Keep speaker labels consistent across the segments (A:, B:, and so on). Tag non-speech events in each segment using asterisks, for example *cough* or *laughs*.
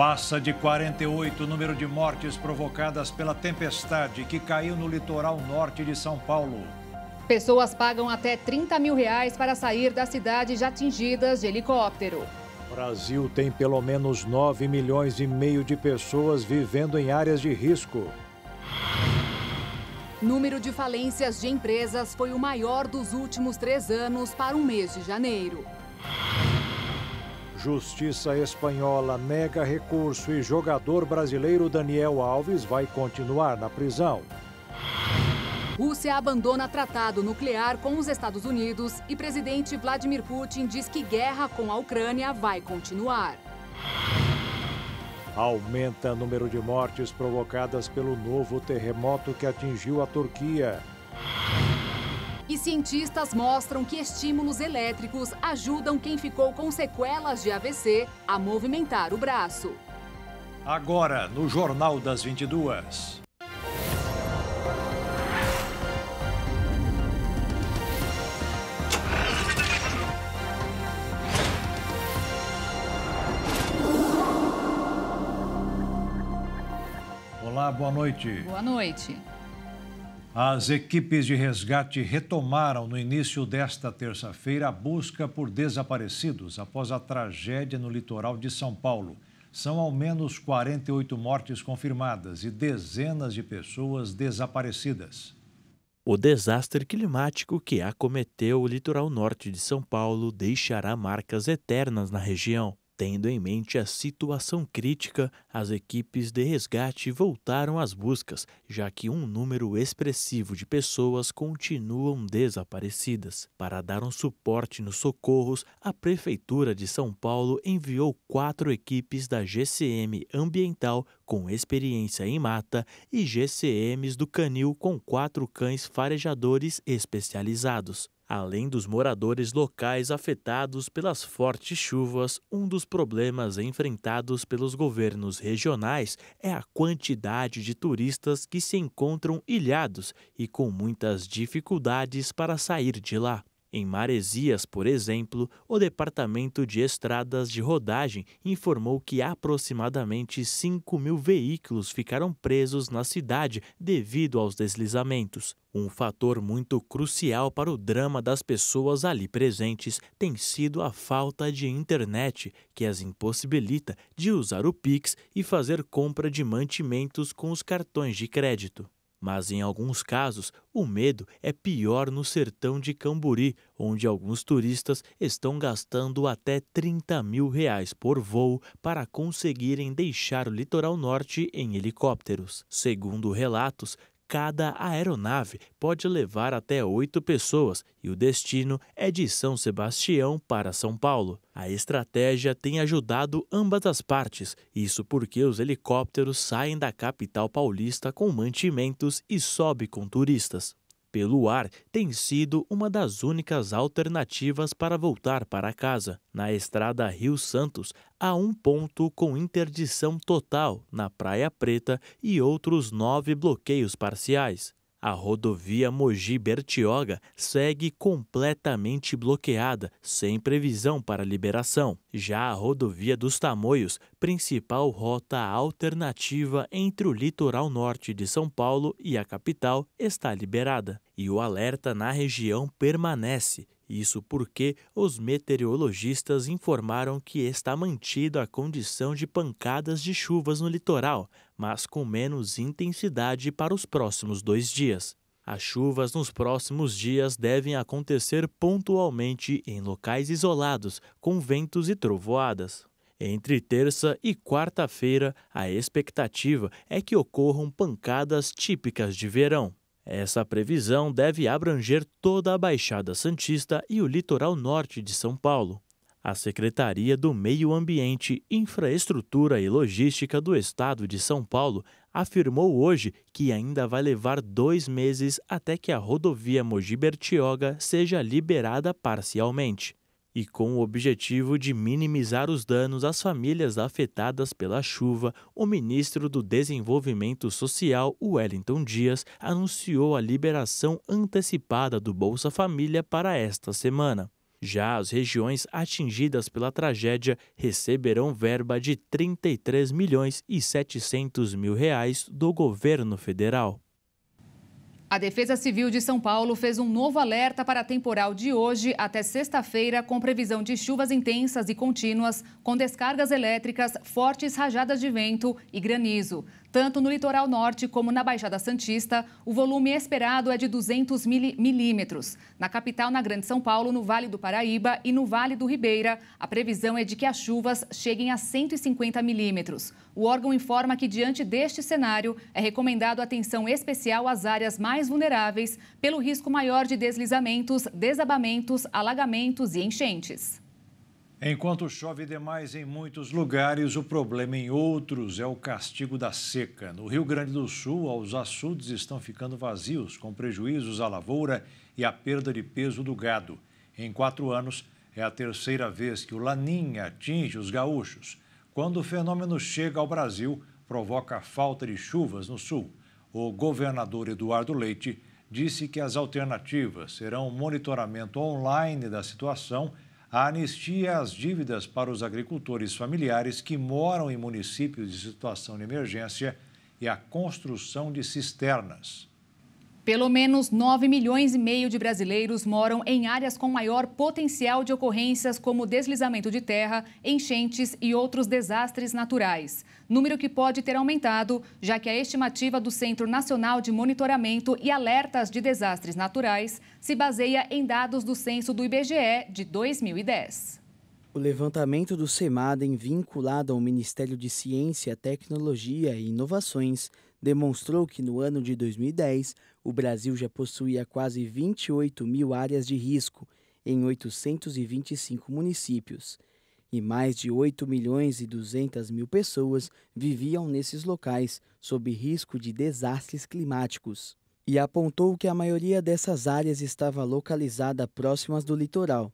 A: Passa de 48 o número de mortes provocadas pela tempestade que caiu no litoral norte de São Paulo.
B: Pessoas pagam até 30 mil reais para sair das cidades já atingidas de helicóptero.
A: Brasil tem pelo menos 9 milhões e meio de pessoas vivendo em áreas de risco.
B: Número de falências de empresas foi o maior dos últimos três anos para o mês de janeiro.
A: Justiça espanhola nega recurso e jogador brasileiro Daniel Alves vai continuar na prisão.
B: Rússia abandona tratado nuclear com os Estados Unidos e presidente Vladimir Putin diz que guerra com a Ucrânia vai continuar.
A: Aumenta o número de mortes provocadas pelo novo terremoto que atingiu a Turquia
B: cientistas mostram que estímulos elétricos ajudam quem ficou com sequelas de AVC a movimentar o braço.
A: Agora, no Jornal das 22. Olá, boa noite.
B: Boa noite.
A: As equipes de resgate retomaram no início desta terça-feira a busca por desaparecidos após a tragédia no litoral de São Paulo. São ao menos 48 mortes confirmadas e dezenas de pessoas desaparecidas.
C: O desastre climático que acometeu o litoral norte de São Paulo deixará marcas eternas na região. Tendo em mente a situação crítica, as equipes de resgate voltaram às buscas, já que um número expressivo de pessoas continuam desaparecidas. Para dar um suporte nos socorros, a Prefeitura de São Paulo enviou quatro equipes da GCM Ambiental com experiência em mata e GCMs do Canil com quatro cães farejadores especializados. Além dos moradores locais afetados pelas fortes chuvas, um dos problemas enfrentados pelos governos regionais é a quantidade de turistas que se encontram ilhados e com muitas dificuldades para sair de lá. Em Maresias, por exemplo, o Departamento de Estradas de Rodagem informou que aproximadamente 5 mil veículos ficaram presos na cidade devido aos deslizamentos. Um fator muito crucial para o drama das pessoas ali presentes tem sido a falta de internet, que as impossibilita de usar o Pix e fazer compra de mantimentos com os cartões de crédito. Mas em alguns casos, o medo é pior no sertão de Camburi, onde alguns turistas estão gastando até 30 mil reais por voo para conseguirem deixar o litoral norte em helicópteros. Segundo relatos, Cada aeronave pode levar até oito pessoas e o destino é de São Sebastião para São Paulo. A estratégia tem ajudado ambas as partes, isso porque os helicópteros saem da capital paulista com mantimentos e sobe com turistas pelo ar tem sido uma das únicas alternativas para voltar para casa, na estrada Rio Santos, há um ponto com interdição total na Praia Preta e outros nove bloqueios parciais. A rodovia Mogi-Bertioga segue completamente bloqueada, sem previsão para liberação. Já a rodovia dos Tamoios, principal rota alternativa entre o litoral norte de São Paulo e a capital, está liberada. E o alerta na região permanece. Isso porque os meteorologistas informaram que está mantida a condição de pancadas de chuvas no litoral, mas com menos intensidade para os próximos dois dias. As chuvas nos próximos dias devem acontecer pontualmente em locais isolados, com ventos e trovoadas. Entre terça e quarta-feira, a expectativa é que ocorram pancadas típicas de verão. Essa previsão deve abranger toda a Baixada Santista e o litoral norte de São Paulo. A Secretaria do Meio Ambiente, Infraestrutura e Logística do Estado de São Paulo afirmou hoje que ainda vai levar dois meses até que a rodovia Mogi-Bertioga seja liberada parcialmente. E com o objetivo de minimizar os danos às famílias afetadas pela chuva, o ministro do Desenvolvimento Social, Wellington Dias, anunciou a liberação antecipada do Bolsa Família para esta semana. Já as regiões atingidas pela tragédia receberão verba de 33 milhões e 700 mil reais do governo federal.
B: A Defesa Civil de São Paulo fez um novo alerta para a temporal de hoje até sexta-feira, com previsão de chuvas intensas e contínuas, com descargas elétricas, fortes rajadas de vento e granizo. Tanto no litoral norte como na Baixada Santista, o volume esperado é de 200 milímetros. Na capital, na Grande São Paulo, no Vale do Paraíba e no Vale do Ribeira, a previsão é de que as chuvas cheguem a 150 milímetros. O órgão informa que, diante deste cenário, é recomendado atenção especial às áreas mais vulneráveis pelo risco maior de deslizamentos, desabamentos, alagamentos e enchentes.
A: Enquanto chove demais em muitos lugares, o problema em outros é o castigo da seca. No Rio Grande do Sul, os açudes estão ficando vazios, com prejuízos à lavoura e à perda de peso do gado. Em quatro anos, é a terceira vez que o Laninha atinge os gaúchos. Quando o fenômeno chega ao Brasil, provoca falta de chuvas no sul. O governador Eduardo Leite disse que as alternativas serão o monitoramento online da situação a anistia às é dívidas para os agricultores familiares que moram em municípios de situação de emergência e a construção de cisternas.
B: Pelo menos 9 milhões e meio de brasileiros moram em áreas com maior potencial de ocorrências como deslizamento de terra, enchentes e outros desastres naturais. Número que pode ter aumentado, já que a estimativa do Centro Nacional de Monitoramento e Alertas de Desastres Naturais se baseia em dados do censo do IBGE de 2010.
D: O levantamento do CEMADEM, vinculado ao Ministério de Ciência, Tecnologia e Inovações, demonstrou que no ano de 2010 o Brasil já possuía quase 28 mil áreas de risco em 825 municípios e mais de 8 milhões e 200 mil pessoas viviam nesses locais sob risco de desastres climáticos. E apontou que a maioria dessas áreas estava localizada próximas do litoral.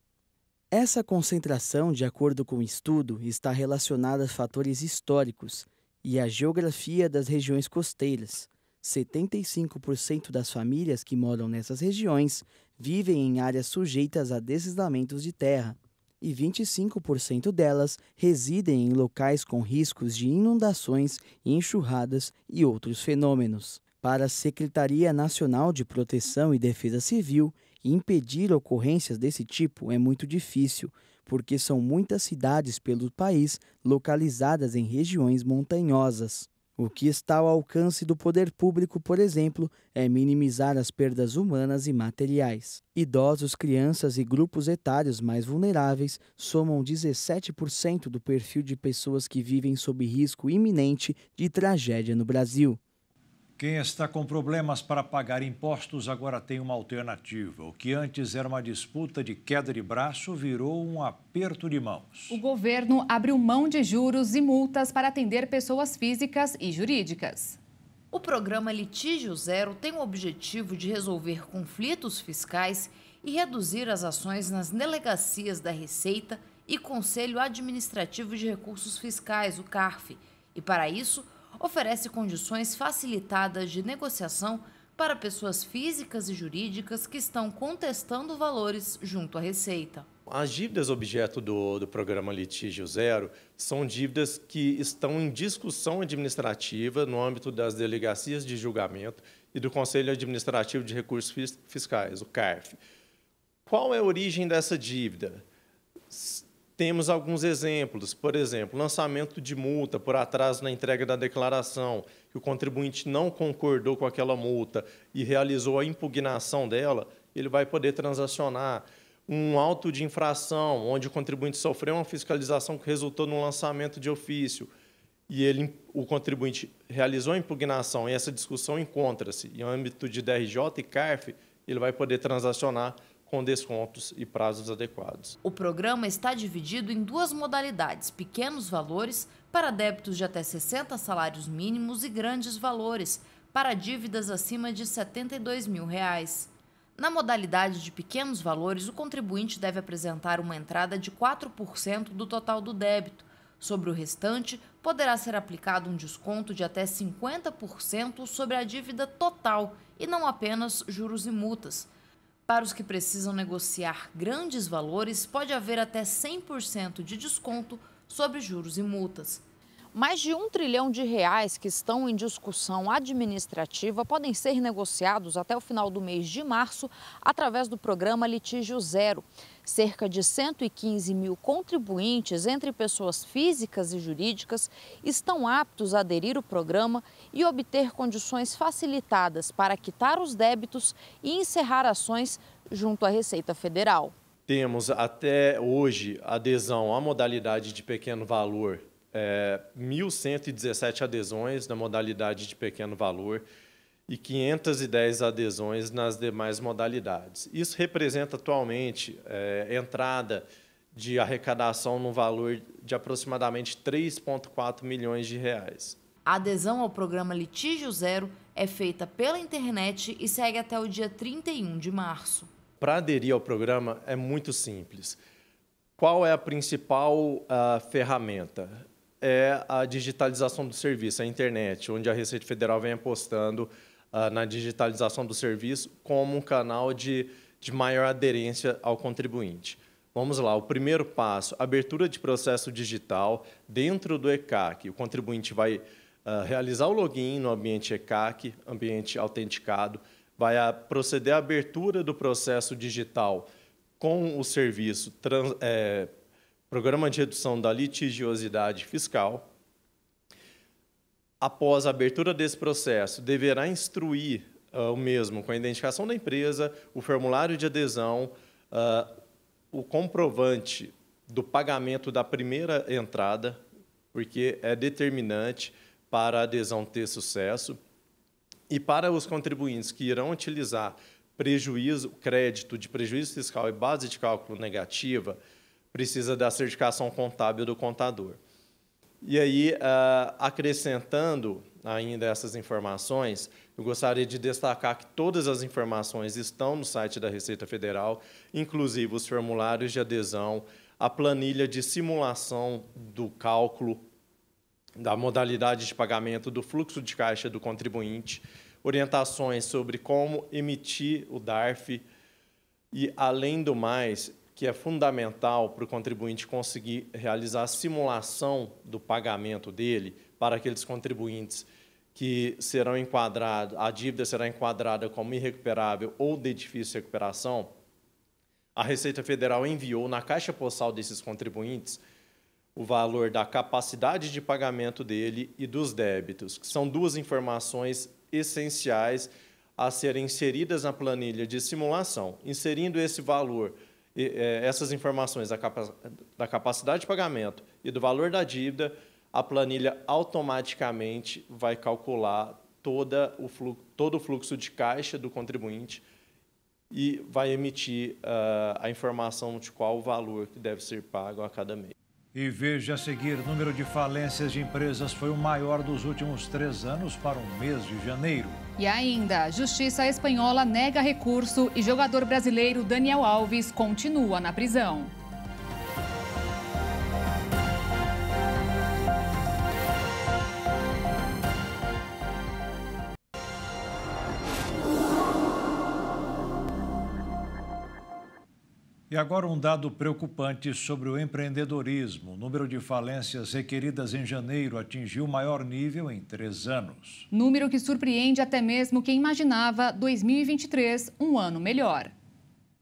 D: Essa concentração, de acordo com o estudo, está relacionada a fatores históricos, e a geografia das regiões costeiras. 75% das famílias que moram nessas regiões vivem em áreas sujeitas a deslizamentos de terra e 25% delas residem em locais com riscos de inundações, enxurradas e outros fenômenos. Para a Secretaria Nacional de Proteção e Defesa Civil, impedir ocorrências desse tipo é muito difícil, porque são muitas cidades pelo país localizadas em regiões montanhosas. O que está ao alcance do poder público, por exemplo, é minimizar as perdas humanas e materiais. Idosos, crianças e grupos etários mais vulneráveis somam 17% do perfil de pessoas que vivem sob risco iminente de tragédia no Brasil.
A: Quem está com problemas para pagar impostos agora tem uma alternativa. O que antes era uma disputa de queda de braço virou um aperto de mãos.
B: O governo abriu mão de juros e multas para atender pessoas físicas e jurídicas. O programa Litígio
E: Zero tem o objetivo de resolver conflitos fiscais e reduzir as ações nas delegacias da Receita e Conselho Administrativo de Recursos Fiscais, o CARF. E para isso, oferece condições facilitadas de negociação para pessoas físicas e jurídicas que estão contestando valores junto à Receita.
F: As dívidas objeto do, do programa Litígio Zero são dívidas que estão em discussão administrativa no âmbito das delegacias de julgamento e do Conselho Administrativo de Recursos Fiscais, o CARF. Qual é a origem dessa dívida? Temos alguns exemplos, por exemplo, lançamento de multa por atraso na entrega da declaração, que o contribuinte não concordou com aquela multa e realizou a impugnação dela, ele vai poder transacionar. Um auto de infração, onde o contribuinte sofreu uma fiscalização que resultou no lançamento de ofício e ele, o contribuinte realizou a impugnação e essa discussão encontra-se em âmbito de DRJ e CARF, ele vai poder transacionar com descontos e prazos adequados.
E: O programa está dividido em duas modalidades: pequenos valores para débitos de até 60 salários mínimos e grandes valores para dívidas acima de R$ 72 mil. Reais. Na modalidade de pequenos valores, o contribuinte deve apresentar uma entrada de 4% do total do débito. Sobre o restante, poderá ser aplicado um desconto de até 50% sobre a dívida total e não apenas juros e multas. Para os que precisam negociar grandes valores, pode haver até 100% de desconto sobre juros e multas. Mais de um trilhão de reais que estão em discussão administrativa podem ser negociados até o final do mês de março através do programa Litígio Zero. Cerca de 115 mil contribuintes, entre pessoas físicas e jurídicas, estão aptos a aderir ao programa e obter condições facilitadas para quitar os débitos e encerrar ações junto à Receita Federal.
F: Temos até hoje adesão à modalidade de pequeno valor é, 1.117 adesões na modalidade de pequeno valor e 510 adesões nas demais modalidades. Isso representa atualmente é, entrada de arrecadação no valor de aproximadamente 3,4 milhões de reais.
E: A adesão ao programa Litígio Zero é feita pela internet e segue até o dia 31 de março.
F: Para aderir ao programa é muito simples. Qual é a principal uh, ferramenta? é a digitalização do serviço, é a internet, onde a Receita Federal vem apostando ah, na digitalização do serviço como um canal de, de maior aderência ao contribuinte. Vamos lá, o primeiro passo, abertura de processo digital dentro do ECAC. O contribuinte vai ah, realizar o login no ambiente ECAC, ambiente autenticado, vai proceder à abertura do processo digital com o serviço trans, é, Programa de Redução da Litigiosidade Fiscal. Após a abertura desse processo, deverá instruir uh, o mesmo com a identificação da empresa, o formulário de adesão, uh, o comprovante do pagamento da primeira entrada, porque é determinante para a adesão ter sucesso, e para os contribuintes que irão utilizar prejuízo, crédito de prejuízo fiscal e base de cálculo negativa, precisa da certificação contábil do contador. E aí, ah, acrescentando ainda essas informações, eu gostaria de destacar que todas as informações estão no site da Receita Federal, inclusive os formulários de adesão, a planilha de simulação do cálculo da modalidade de pagamento do fluxo de caixa do contribuinte, orientações sobre como emitir o DARF e, além do mais, que é fundamental para o contribuinte conseguir realizar a simulação do pagamento dele para aqueles contribuintes que serão enquadrados, a dívida será enquadrada como irrecuperável ou de difícil recuperação, a Receita Federal enviou na caixa postal desses contribuintes o valor da capacidade de pagamento dele e dos débitos, que são duas informações essenciais a serem inseridas na planilha de simulação. Inserindo esse valor é, essas informações da capacidade de pagamento e do valor da dívida, a planilha automaticamente vai calcular toda o fluxo, todo o fluxo de caixa do contribuinte e vai emitir uh, a informação de qual o valor que deve ser pago a cada mês.
A: E veja a seguir, o número de falências de empresas foi o maior dos últimos três anos para o mês de janeiro.
F: E
B: ainda, Justiça Espanhola nega recurso e jogador brasileiro Daniel Alves continua na prisão.
A: E agora um dado preocupante sobre o empreendedorismo. O número de falências requeridas em janeiro atingiu o maior nível em três anos.
B: Número que surpreende até mesmo quem imaginava 2023 um ano melhor.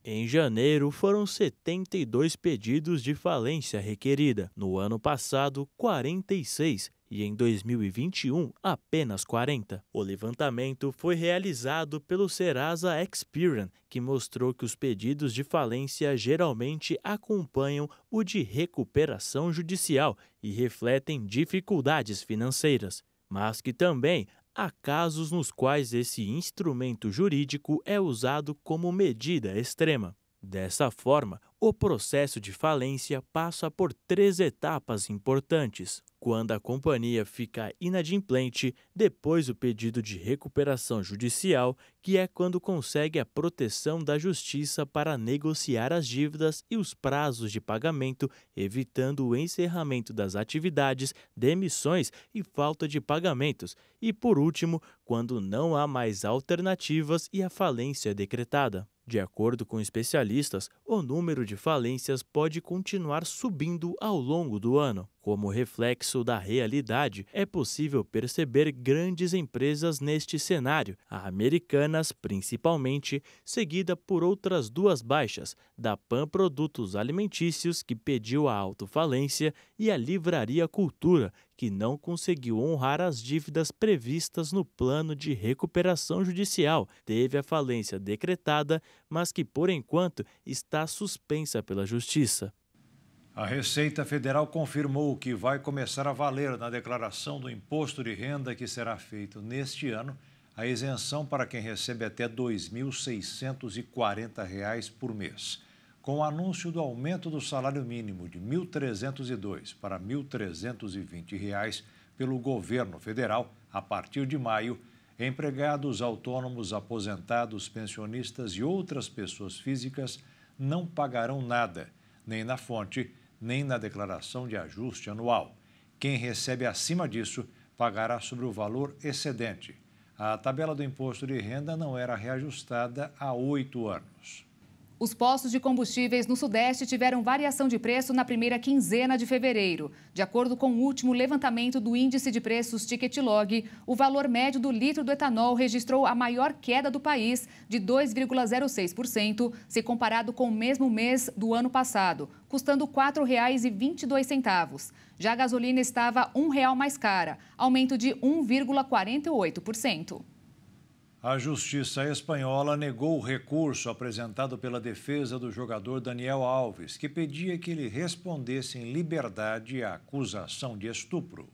C: Em janeiro, foram 72 pedidos de falência requerida. No ano passado, 46 e em 2021 apenas 40. O levantamento foi realizado pelo Serasa Experian, que mostrou que os pedidos de falência geralmente acompanham o de recuperação judicial e refletem dificuldades financeiras, mas que também há casos nos quais esse instrumento jurídico é usado como medida extrema. Dessa forma, o processo de falência passa por três etapas importantes. Quando a companhia fica inadimplente, depois o pedido de recuperação judicial, que é quando consegue a proteção da justiça para negociar as dívidas e os prazos de pagamento, evitando o encerramento das atividades, demissões e falta de pagamentos. E por último, quando não há mais alternativas e a falência é decretada. De acordo com especialistas, o número de de falências pode continuar subindo ao longo do ano. Como reflexo da realidade, é possível perceber grandes empresas neste cenário, a Americanas principalmente, seguida por outras duas baixas, da Pan Produtos Alimentícios, que pediu a autofalência, e a Livraria Cultura, que não conseguiu honrar as dívidas previstas no plano de recuperação judicial, teve a falência decretada, mas que por enquanto está suspensa pela Justiça.
A: A Receita Federal confirmou que vai começar a valer na declaração do imposto de renda que será feito neste ano a isenção para quem recebe até R$ 2.640 por mês. Com o anúncio do aumento do salário mínimo de R$ 1.302 para R$ 1.320 pelo governo federal a partir de maio, empregados autônomos, aposentados, pensionistas e outras pessoas físicas não pagarão nada, nem na fonte nem na declaração de ajuste anual. Quem recebe acima disso pagará sobre o valor excedente. A tabela do imposto de renda não era reajustada há oito anos.
B: Os postos de combustíveis no Sudeste tiveram variação de preço na primeira quinzena de fevereiro. De acordo com o último levantamento do Índice de Preços Ticketlog, Log, o valor médio do litro do etanol registrou a maior queda do país, de 2,06%, se comparado com o mesmo mês do ano passado, custando R$ 4,22. Já a gasolina estava R$ 1,00 mais cara, aumento de 1,48%.
A: A justiça espanhola negou o recurso apresentado pela defesa do jogador Daniel Alves, que pedia que ele respondesse em liberdade à acusação de estupro.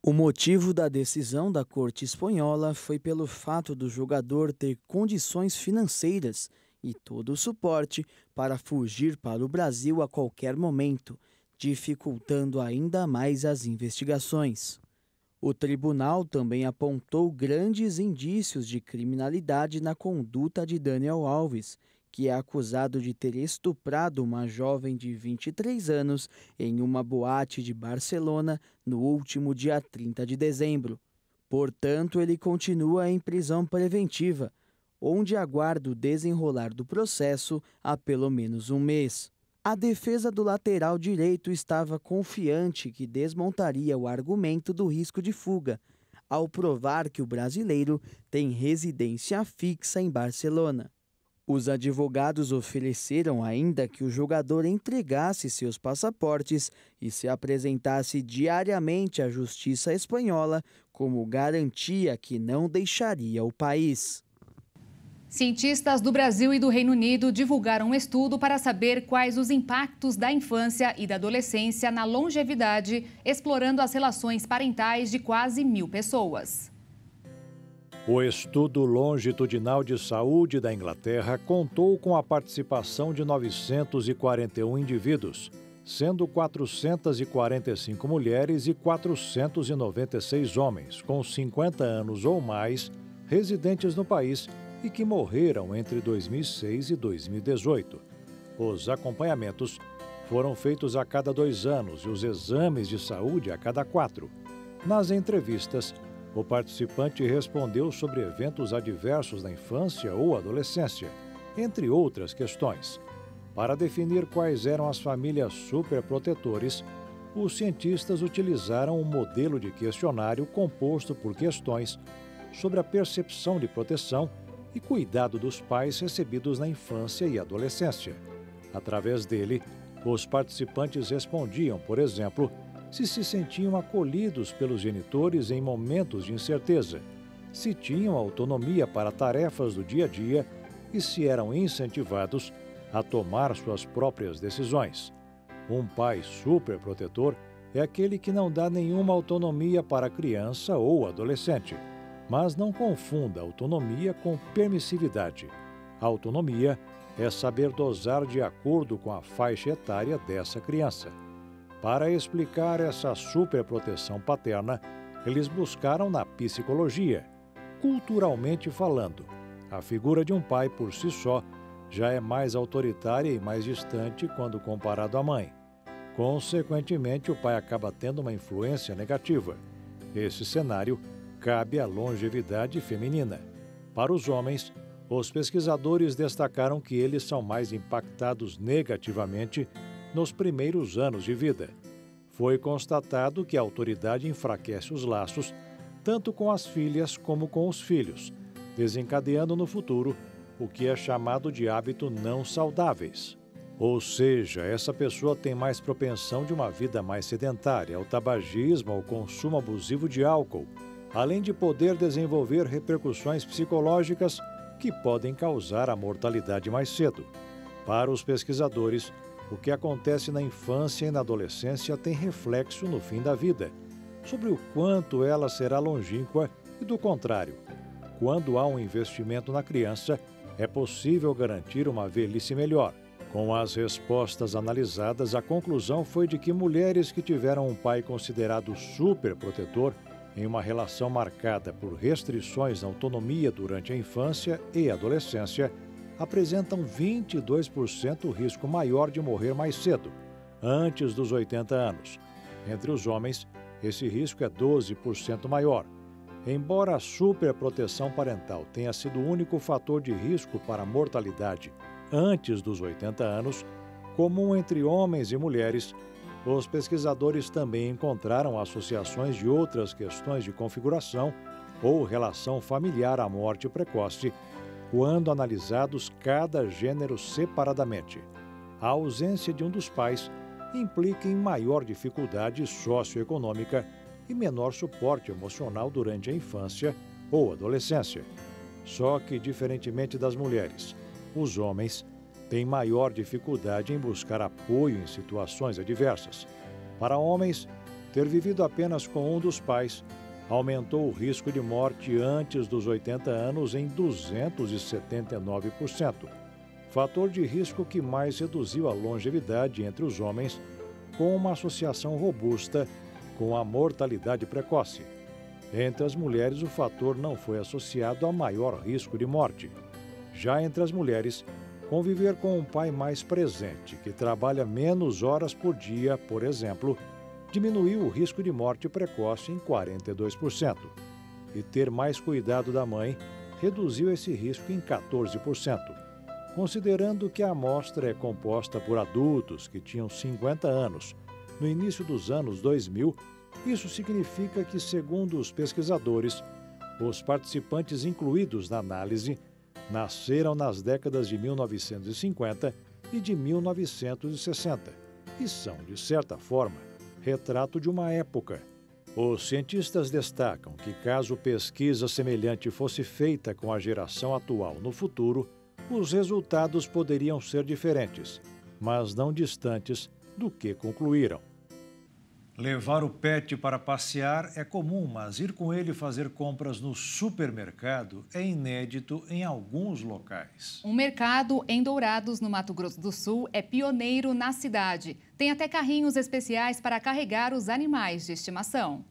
D: O motivo da decisão da Corte Espanhola foi pelo fato do jogador ter condições financeiras e todo o suporte para fugir para o Brasil a qualquer momento, dificultando ainda mais as investigações. O tribunal também apontou grandes indícios de criminalidade na conduta de Daniel Alves, que é acusado de ter estuprado uma jovem de 23 anos em uma boate de Barcelona no último dia 30 de dezembro. Portanto, ele continua em prisão preventiva, onde aguarda o desenrolar do processo há pelo menos um mês. A defesa do lateral direito estava confiante que desmontaria o argumento do risco de fuga, ao provar que o brasileiro tem residência fixa em Barcelona. Os advogados ofereceram ainda que o jogador entregasse seus passaportes e se apresentasse diariamente à justiça espanhola como garantia que não deixaria o país.
B: Cientistas do Brasil e do Reino Unido divulgaram um estudo para saber quais os impactos da infância e da adolescência na longevidade, explorando as relações parentais de quase mil pessoas.
A: O estudo longitudinal de saúde da Inglaterra contou com a participação de 941 indivíduos, sendo 445 mulheres e 496 homens com 50 anos ou mais residentes no país e que morreram entre 2006 e 2018. Os acompanhamentos foram feitos a cada dois anos e os exames de saúde a cada quatro. Nas entrevistas, o participante respondeu sobre eventos adversos na infância ou adolescência, entre outras questões. Para definir quais eram as famílias superprotetores, os cientistas utilizaram um modelo de questionário composto por questões sobre a percepção de proteção e cuidado dos pais recebidos na infância e adolescência. Através dele, os participantes respondiam, por exemplo, se se sentiam acolhidos pelos genitores em momentos de incerteza, se tinham autonomia para tarefas do dia a dia e se eram incentivados a tomar suas próprias decisões. Um pai superprotetor é aquele que não dá nenhuma autonomia para a criança ou adolescente mas não confunda autonomia com permissividade. A autonomia é saber dosar de acordo com a faixa etária dessa criança. Para explicar essa superproteção paterna, eles buscaram na psicologia, culturalmente falando. A figura de um pai por si só já é mais autoritária e mais distante quando comparado à mãe. Consequentemente, o pai acaba tendo uma influência negativa. Esse cenário cabe à longevidade feminina. Para os homens, os pesquisadores destacaram que eles são mais impactados negativamente nos primeiros anos de vida. Foi constatado que a autoridade enfraquece os laços, tanto com as filhas como com os filhos, desencadeando no futuro o que é chamado de hábito não saudáveis. Ou seja, essa pessoa tem mais propensão de uma vida mais sedentária, ao tabagismo, ao consumo abusivo de álcool, além de poder desenvolver repercussões psicológicas que podem causar a mortalidade mais cedo. Para os pesquisadores, o que acontece na infância e na adolescência tem reflexo no fim da vida, sobre o quanto ela será longínqua e, do contrário, quando há um investimento na criança, é possível garantir uma velhice melhor. Com as respostas analisadas, a conclusão foi de que mulheres que tiveram um pai considerado super protetor em uma relação marcada por restrições à autonomia durante a infância e adolescência, apresentam 22% risco maior de morrer mais cedo, antes dos 80 anos. Entre os homens, esse risco é 12% maior. Embora a superproteção parental tenha sido o único fator de risco para a mortalidade antes dos 80 anos, comum entre homens e mulheres, os pesquisadores também encontraram associações de outras questões de configuração ou relação familiar à morte precoce quando analisados cada gênero separadamente. A ausência de um dos pais implica em maior dificuldade socioeconômica e menor suporte emocional durante a infância ou adolescência. Só que, diferentemente das mulheres, os homens têm maior dificuldade em buscar apoio em situações adversas. Para homens, ter vivido apenas com um dos pais aumentou o risco de morte antes dos 80 anos em 279%, fator de risco que mais reduziu a longevidade entre os homens, com uma associação robusta com a mortalidade precoce. Entre as mulheres, o fator não foi associado a maior risco de morte. Já entre as mulheres, Conviver com um pai mais presente, que trabalha menos horas por dia, por exemplo, diminuiu o risco de morte precoce em 42%. E ter mais cuidado da mãe reduziu esse risco em 14%. Considerando que a amostra é composta por adultos que tinham 50 anos no início dos anos 2000, isso significa que, segundo os pesquisadores, os participantes incluídos na análise nasceram nas décadas de 1950 e de 1960 e são, de certa forma, retrato de uma época. Os cientistas destacam que, caso pesquisa semelhante fosse feita com a geração atual no futuro, os resultados poderiam ser diferentes, mas não distantes do que concluíram. Levar o pet para passear é comum, mas ir com ele fazer compras no supermercado é inédito em alguns locais.
B: Um mercado em Dourados, no Mato Grosso do Sul, é pioneiro na cidade. Tem até carrinhos especiais para carregar os animais de estimação.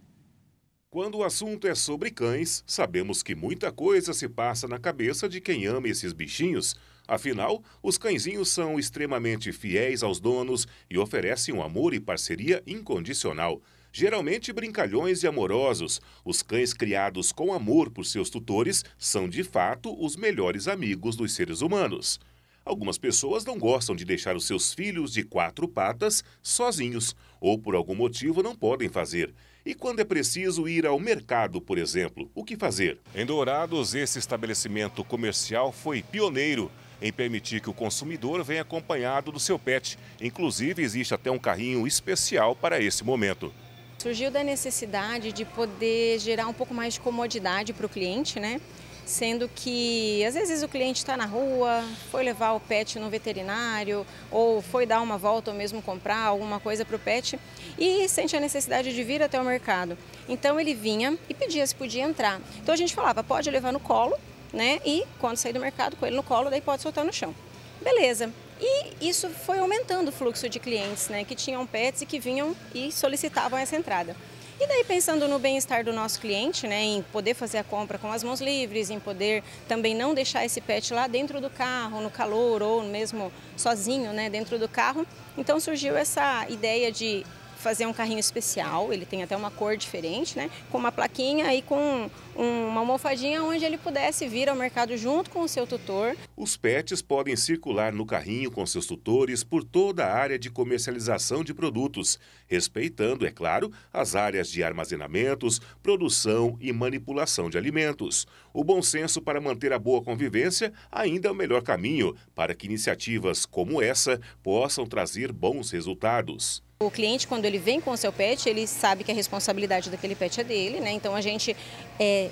G: Quando o assunto é sobre cães, sabemos que muita coisa se passa na cabeça de quem ama esses bichinhos Afinal, os cãezinhos são extremamente fiéis aos donos e oferecem um amor e parceria incondicional. Geralmente brincalhões e amorosos, os cães criados com amor por seus tutores são de fato os melhores amigos dos seres humanos. Algumas pessoas não gostam de deixar os seus filhos de quatro patas sozinhos, ou por algum motivo não podem fazer. E quando é preciso ir ao mercado, por exemplo, o que fazer? Em Dourados, esse estabelecimento comercial foi pioneiro em permitir que o consumidor venha acompanhado do seu pet. Inclusive, existe até um carrinho especial para esse momento.
H: Surgiu da necessidade de poder gerar um pouco mais de comodidade para o cliente, né? Sendo que às vezes o cliente está na rua, foi levar o pet no veterinário, ou foi dar uma volta, ou mesmo comprar alguma coisa para o pet, e sente a necessidade de vir até o mercado. Então ele vinha e pedia se podia entrar. Então a gente falava, pode levar no colo, né? E quando sair do mercado com ele no colo, daí pode soltar no chão. Beleza. E isso foi aumentando o fluxo de clientes, né, que tinham pets e que vinham e solicitavam essa entrada. E daí pensando no bem-estar do nosso cliente, né, em poder fazer a compra com as mãos livres, em poder também não deixar esse pet lá dentro do carro, no calor ou mesmo sozinho, né, dentro do carro. Então surgiu essa ideia de fazer um carrinho especial, ele tem até uma cor diferente, né? Com uma plaquinha e com uma almofadinha onde ele pudesse vir ao mercado junto com o seu tutor.
G: Os pets podem circular no carrinho com seus tutores por toda a área de comercialização de produtos, respeitando, é claro, as áreas de armazenamentos, produção e manipulação de alimentos. O bom senso para manter a boa convivência ainda é o melhor caminho para que iniciativas como essa possam trazer bons resultados.
H: O cliente, quando ele vem com o seu pet, ele sabe que a responsabilidade daquele pet é dele, né? Então a gente é,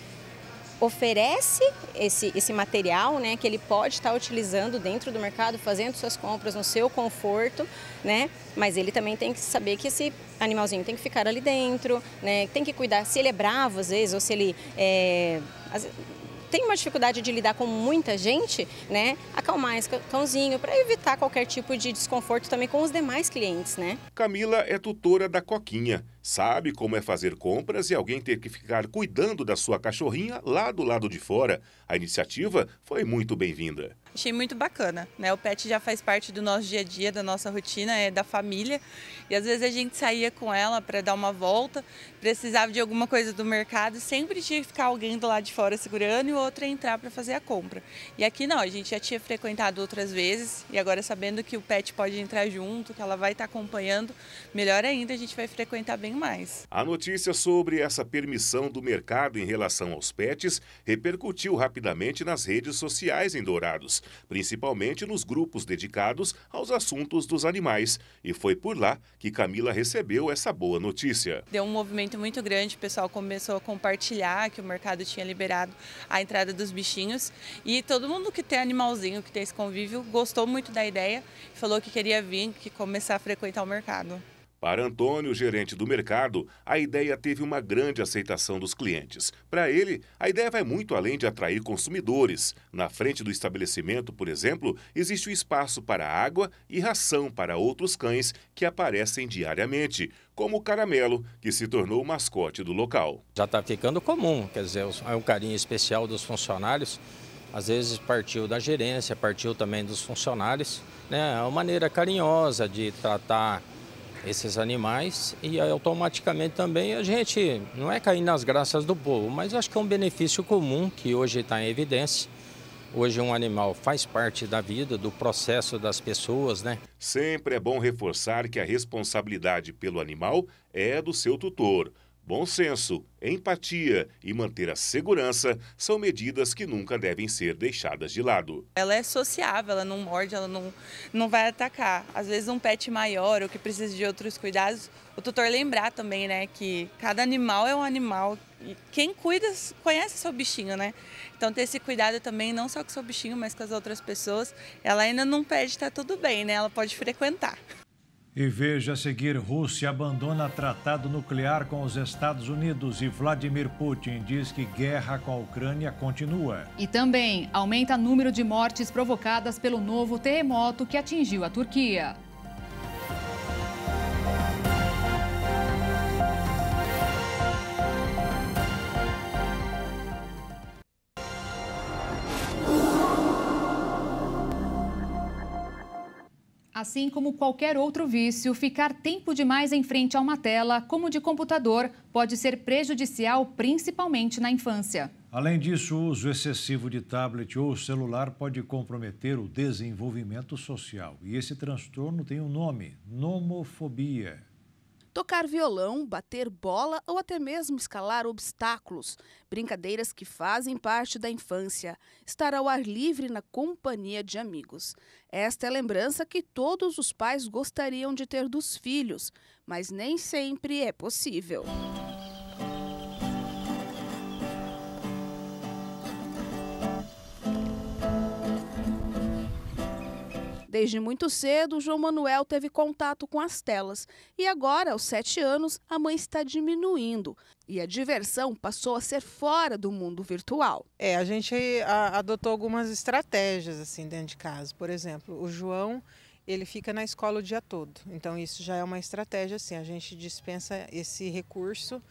H: oferece esse, esse material né, que ele pode estar utilizando dentro do mercado, fazendo suas compras no seu conforto, né? Mas ele também tem que saber que esse animalzinho tem que ficar ali dentro, né? Tem que cuidar se ele é bravo às vezes ou se ele é, tem uma dificuldade de lidar com muita gente, né, acalmar esse cãozinho para evitar qualquer tipo de desconforto também com os demais clientes, né?
G: Camila é tutora da Coquinha. Sabe como é fazer compras e alguém ter que ficar cuidando da sua cachorrinha lá do lado de fora. A iniciativa foi muito bem-vinda.
I: Achei muito bacana, né? O pet já faz parte do nosso dia a dia, da nossa rotina, é da família. E às vezes a gente saía com ela para dar uma volta, precisava de alguma coisa do mercado, sempre tinha que ficar alguém do lado de fora segurando e o outro entrar para fazer a compra. E aqui não, a gente já tinha frequentado outras vezes e agora sabendo que o pet pode entrar junto, que ela vai estar tá acompanhando, melhor ainda, a gente vai frequentar bem mais.
G: A notícia sobre essa permissão do mercado em relação aos pets repercutiu rapidamente nas redes sociais em Dourados principalmente nos grupos dedicados aos assuntos dos animais. E foi por lá que Camila recebeu essa boa notícia.
I: Deu um movimento muito grande, o pessoal começou a compartilhar que o mercado tinha liberado a entrada dos bichinhos. E todo mundo que tem animalzinho, que tem esse convívio, gostou muito da ideia, falou que queria vir, que começar a frequentar o mercado.
G: Para Antônio, gerente do mercado, a ideia teve uma grande aceitação dos clientes. Para ele, a ideia vai muito além de atrair consumidores. Na frente do estabelecimento, por exemplo, existe o um espaço para água e ração para outros cães que aparecem diariamente, como o Caramelo, que se tornou o mascote do local. Já está ficando comum, quer dizer, é um carinho especial dos funcionários.
F: Às vezes partiu da gerência, partiu também dos funcionários. Né? É uma maneira carinhosa de tratar esses animais e automaticamente também a gente não é cair nas graças do povo, mas acho que é um benefício comum que hoje está em evidência.
G: Hoje um animal faz parte da vida, do processo das pessoas, né? Sempre é bom reforçar que a responsabilidade pelo animal é do seu tutor. Bom senso, empatia e manter a segurança são medidas que nunca devem ser deixadas de lado.
I: Ela é sociável, ela não morde, ela não, não vai atacar. Às vezes um pet maior ou que precisa de outros cuidados, o tutor lembrar também, né, que cada animal é um animal e quem cuida conhece seu bichinho, né? Então ter esse cuidado também não só com seu bichinho, mas com as outras pessoas. Ela ainda não pede estar tá tudo bem, né? Ela pode frequentar.
A: E veja a seguir: Rússia abandona tratado nuclear com os Estados Unidos e Vladimir Putin diz que guerra com a Ucrânia continua.
B: E também aumenta o número de mortes provocadas pelo novo terremoto que atingiu a Turquia. Assim como qualquer outro vício, ficar tempo demais em frente a uma tela, como de computador, pode ser prejudicial principalmente na infância.
A: Além disso, o uso excessivo de tablet ou celular pode comprometer o desenvolvimento social. E esse transtorno tem um nome: nomofobia.
J: Tocar violão, bater bola ou até mesmo escalar obstáculos, brincadeiras que fazem parte da infância, estar ao ar livre na companhia de amigos. Esta é a lembrança que todos os pais gostariam de ter dos filhos, mas nem sempre é possível. Desde muito cedo, João Manuel teve contato com as telas e agora, aos sete anos, a mãe está diminuindo e a diversão passou a ser fora do mundo virtual. É, a gente adotou algumas estratégias assim dentro de casa. Por exemplo, o João ele fica na escola o dia todo. Então isso já é uma estratégia assim, a gente dispensa esse recurso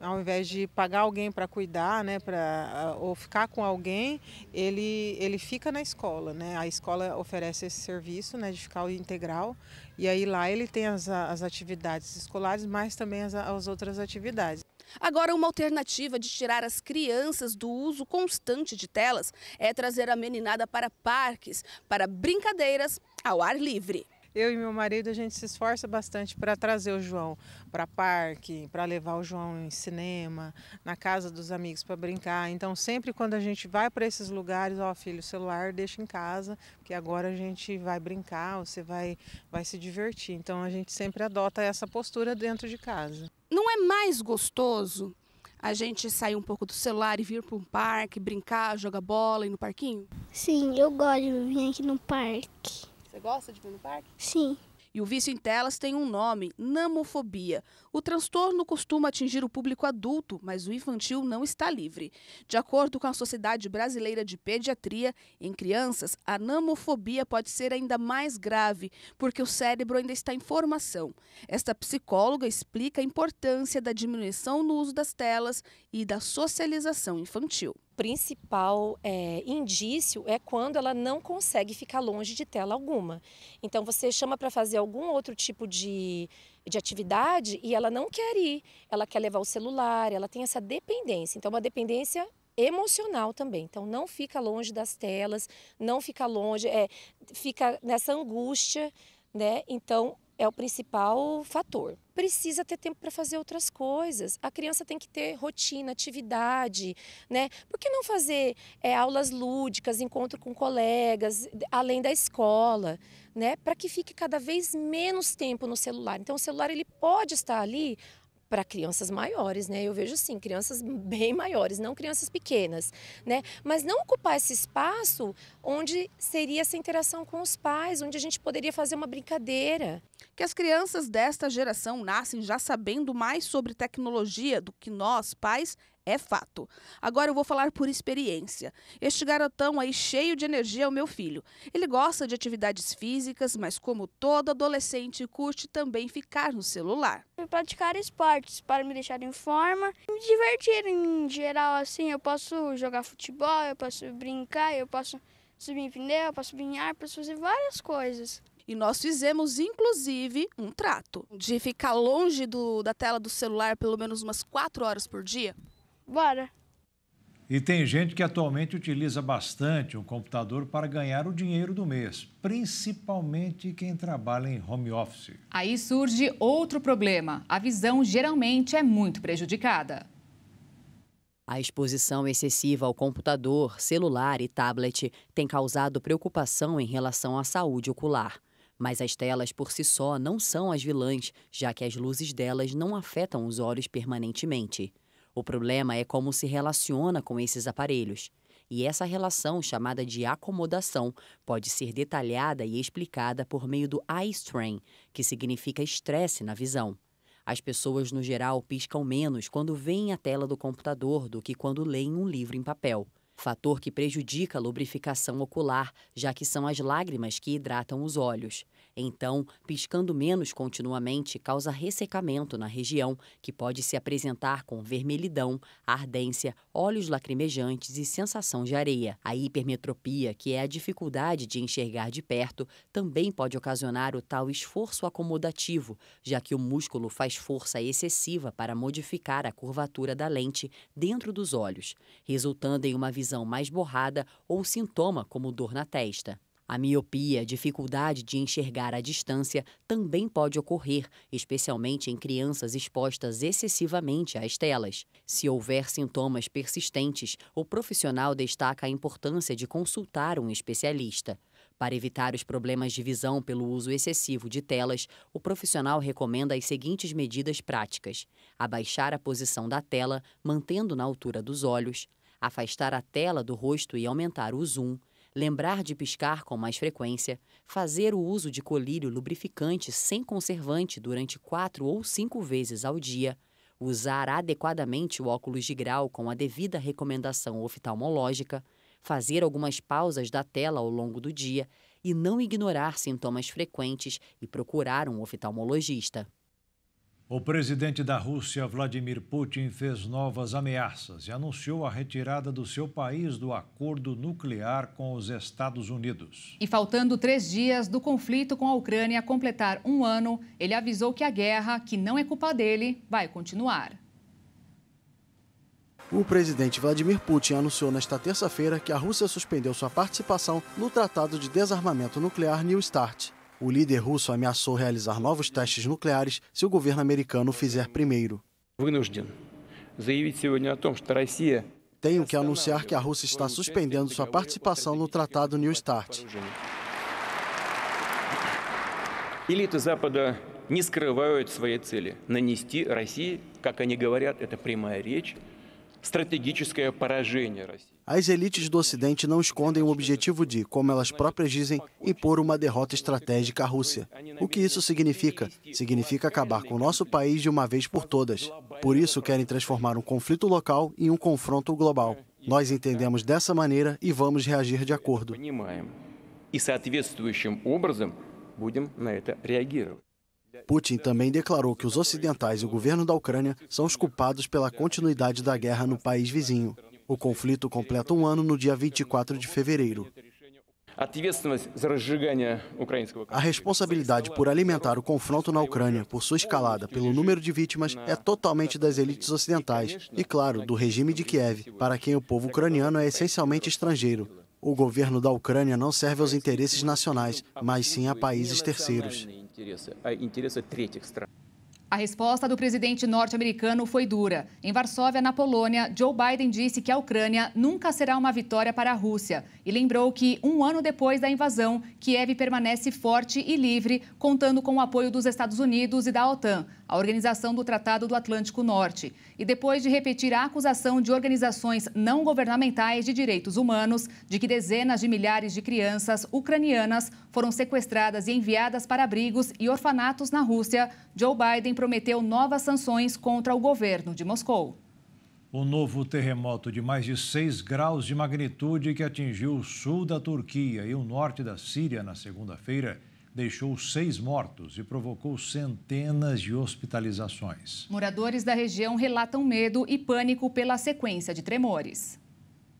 J: ao invés de pagar alguém para cuidar, né, para ah, ou ficar com alguém, ele, ele fica na escola, né? A escola oferece esse serviço, né, de ficar integral, e aí lá ele tem as, as atividades escolares, mas também as, as outras atividades. Agora, uma alternativa de tirar as crianças do uso constante de telas é trazer a meninada para parques, para brincadeiras ao ar livre eu e meu marido a gente se esforça bastante para trazer o João para parque, para levar o João em cinema, na casa dos amigos para brincar. Então sempre quando a gente vai para esses lugares, ó oh, filho, o celular deixa em casa, porque agora a gente vai brincar, você vai vai se divertir. Então a gente sempre adota essa postura dentro de casa. Não é mais gostoso a gente sair um pouco do celular e vir para um parque, brincar, jogar bola e no parquinho? Sim, eu gosto de vir aqui no parque. Você gosta de vir no parque? Sim. E o vício em telas tem um nome, namofobia. O transtorno costuma atingir o público adulto, mas o infantil não está livre. De acordo com a Sociedade Brasileira de Pediatria, em crianças, a namofobia pode ser ainda mais grave, porque o cérebro ainda está em formação. Esta psicóloga explica a importância da diminuição no uso das telas e da socialização infantil principal é, indício
H: é quando ela não consegue ficar longe de tela alguma. Então você chama para fazer algum outro tipo de, de atividade e ela não quer ir, ela quer levar o celular, ela tem essa dependência. Então, é uma dependência emocional também. Então não fica longe das telas, não fica longe, é, fica nessa angústia, né? Então é o principal fator. Precisa ter tempo para fazer outras coisas. A criança tem que ter rotina, atividade, né? Por que não fazer é, aulas lúdicas, encontro com colegas, além da escola, né? Para que fique cada vez menos tempo no celular. Então, o celular ele pode estar ali para crianças maiores, né? Eu vejo assim, crianças bem maiores, não crianças pequenas, né? Mas não ocupar esse espaço
J: onde seria essa interação com os pais, onde a gente poderia fazer uma brincadeira. Que as crianças desta geração nascem já sabendo mais sobre tecnologia do que nós, pais, é fato. Agora eu vou falar por experiência. Este garotão aí cheio de energia é o meu filho. Ele gosta de atividades físicas, mas como todo adolescente, curte também ficar no celular. Praticar esportes para me deixar em forma, me divertir em geral assim. Eu posso jogar futebol, eu posso brincar, eu posso subir em pneu, eu posso binhar, posso fazer várias coisas. E nós fizemos, inclusive, um trato de ficar longe do, da tela do celular pelo menos umas quatro horas por dia. Bora.
A: E tem gente que atualmente utiliza bastante o computador para ganhar o dinheiro do mês, principalmente quem trabalha em home office.
B: Aí surge outro problema: a visão geralmente é muito prejudicada.
K: A exposição excessiva ao computador, celular e tablet tem causado preocupação em relação à saúde ocular. Mas as telas por si só não são as vilãs, já que as luzes delas não afetam os olhos permanentemente. O problema é como se relaciona com esses aparelhos. E essa relação, chamada de acomodação, pode ser detalhada e explicada por meio do eye strain, que significa estresse na visão. As pessoas, no geral, piscam menos quando veem a tela do computador do que quando leem um livro em papel. Fator que prejudica a lubrificação ocular, já que são as lágrimas que hidratam os olhos. Então, piscando menos continuamente causa ressecamento na região, que pode se apresentar com vermelhidão, ardência, olhos lacrimejantes e sensação de areia. A hipermetropia, que é a dificuldade de enxergar de perto, também pode ocasionar o tal esforço acomodativo, já que o músculo faz força excessiva para modificar a curvatura da lente dentro dos olhos, resultando em uma visão mais borrada ou sintoma como dor na testa. A miopia, dificuldade de enxergar à distância, também pode ocorrer, especialmente em crianças expostas excessivamente às telas. Se houver sintomas persistentes, o profissional destaca a importância de consultar um especialista. Para evitar os problemas de visão pelo uso excessivo de telas, o profissional recomenda as seguintes medidas práticas: abaixar a posição da tela, mantendo na altura dos olhos, afastar a tela do rosto e aumentar o zoom, lembrar de piscar com mais frequência, fazer o uso de colírio lubrificante sem conservante durante quatro ou cinco vezes ao dia, usar adequadamente o óculos de grau com a devida recomendação oftalmológica, fazer algumas pausas da tela ao longo do dia e não ignorar sintomas frequentes e procurar um oftalmologista.
A: O presidente da Rússia, Vladimir Putin, fez novas ameaças e anunciou a retirada do seu país do acordo nuclear com os Estados Unidos.
B: E faltando três dias do conflito com a Ucrânia completar um ano, ele avisou que a guerra, que não é culpa dele, vai continuar.
L: O presidente Vladimir Putin anunciou nesta terça-feira que a Rússia suspendeu sua participação no Tratado de Desarmamento Nuclear New START. O líder russo ameaçou realizar novos testes nucleares se o governo americano fizer primeiro. Tenho que anunciar que a Rússia está suspendendo sua participação no Tratado New START.
C: Элиты Запада не скрывают своей цели – нанести России, как они говорят, это прямая речь,
L: as elites do Ocidente não escondem o objetivo de, como elas próprias dizem, impor uma derrota estratégica à Rússia. O que isso significa? Significa acabar com o nosso país de uma vez por todas. Por isso, querem transformar um conflito local em um confronto global. Nós entendemos dessa maneira e vamos reagir de
C: acordo. E,
L: Putin também declarou que os ocidentais e o governo da Ucrânia são os culpados pela continuidade da guerra no país vizinho. O conflito completa um ano no dia 24 de fevereiro. A responsabilidade por alimentar o confronto na Ucrânia, por sua escalada, pelo número de vítimas, é totalmente das elites ocidentais e, claro, do regime de Kiev, para quem o povo ucraniano é essencialmente estrangeiro, o governo da Ucrânia não serve aos interesses nacionais, mas sim a países terceiros.
B: A resposta do presidente norte-americano foi dura. Em Varsóvia, na Polônia, Joe Biden disse que a Ucrânia nunca será uma vitória para a Rússia e lembrou que, um ano depois da invasão, Kiev permanece forte e livre, contando com o apoio dos Estados Unidos e da OTAN a Organização do Tratado do Atlântico Norte e depois de repetir a acusação de organizações não governamentais de direitos humanos de que dezenas de milhares de crianças ucranianas foram sequestradas e enviadas para abrigos e orfanatos na Rússia, Joe Biden prometeu novas sanções contra o governo de Moscou.
A: O novo terremoto de mais de 6 graus de magnitude que atingiu o sul da Turquia e o norte da Síria na segunda-feira deixou seis mortos e provocou centenas de hospitalizações.
B: Moradores da região relatam medo e pânico pela sequência de tremores.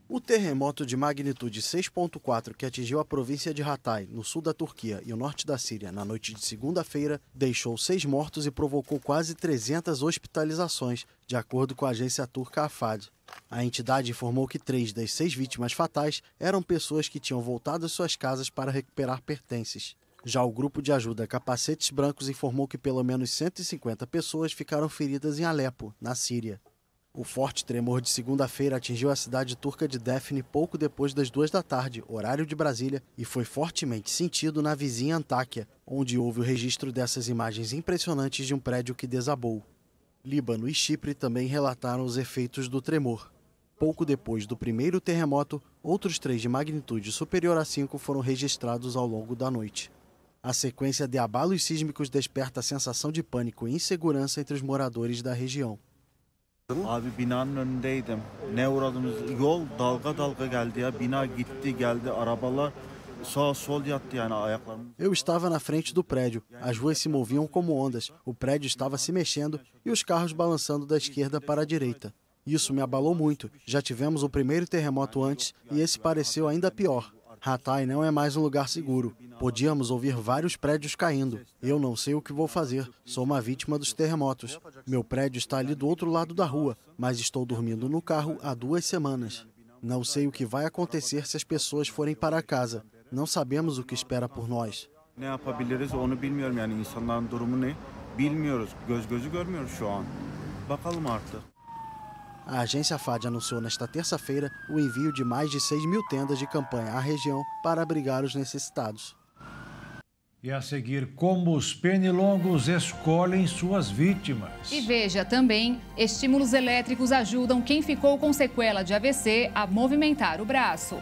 L: O terremoto de magnitude 6.4 que atingiu a província de Hatay, no sul da Turquia e o norte da Síria, na noite de segunda-feira, deixou seis mortos e provocou quase 300 hospitalizações, de acordo com a agência turca AFAD. A entidade informou que três das seis vítimas fatais eram pessoas que tinham voltado às suas casas para recuperar pertences. Já o grupo de ajuda Capacetes Brancos informou que pelo menos 150 pessoas ficaram feridas em Alepo, na Síria. O forte tremor de segunda-feira atingiu a cidade turca de Defne pouco depois das duas da tarde, horário de Brasília, e foi fortemente sentido na vizinha Antáquia, onde houve o registro dessas imagens impressionantes de um prédio que desabou. Líbano e Chipre também relataram os efeitos do tremor. Pouco depois do primeiro terremoto, outros três de magnitude superior a 5 foram registrados ao longo da noite. A sequência de abalos sísmicos desperta a sensação de pânico e insegurança entre os moradores da região. Eu estava na frente do prédio. As ruas se moviam como ondas. O prédio estava se mexendo e os carros balançando da esquerda para a direita. Isso me abalou muito. Já tivemos o primeiro terremoto antes e esse pareceu ainda pior. Hatay não é mais um lugar seguro. Podíamos ouvir vários prédios caindo. Eu não sei o que vou fazer. Sou uma vítima dos terremotos. Meu prédio está ali do outro lado da rua, mas estou dormindo no carro há duas semanas. Não sei o que vai acontecer se as pessoas forem para casa. Não sabemos o que espera por nós. bilmiyoruz. Göz gözü görmüyoruz şu an. Bakalım artık a agência FAD anunciou nesta terça-feira o envio de mais de 6 mil tendas de campanha à região para abrigar os necessitados.
A: E a seguir, como os penilongos escolhem suas vítimas.
B: E veja também: estímulos elétricos ajudam quem ficou com sequela de AVC a movimentar o braço.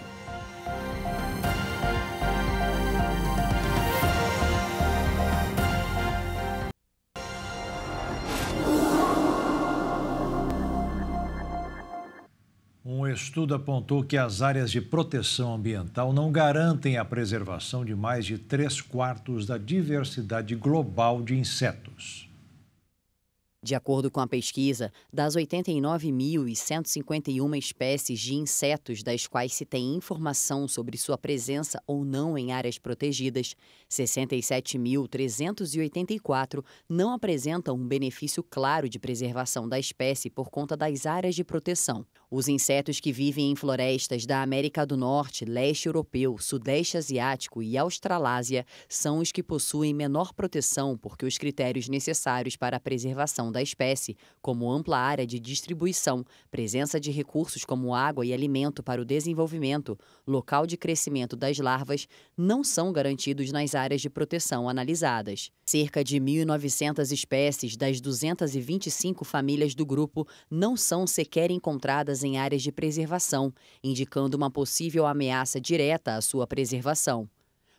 A: Um estudo apontou que as áreas de proteção ambiental não garantem a preservação de mais de 3 quartos da diversidade global de insetos.
K: De acordo com a pesquisa, das 89.151 espécies de insetos das quais se tem informação sobre sua presença ou não em áreas protegidas, 67.384 não apresentam um benefício claro de preservação da espécie por conta das áreas de proteção. Os insetos que vivem em florestas da América do Norte, leste europeu, sudeste asiático e Australásia são os que possuem menor proteção porque os critérios necessários para a preservação da espécie, como ampla área de distribuição, presença de recursos como água e alimento para o desenvolvimento, local de crescimento das larvas, não são garantidos nas áreas de proteção analisadas. Cerca de 1.900 espécies das 225 famílias do grupo não são sequer encontradas plantas em áreas de preservação, indicando uma possível ameaça direta à sua preservação.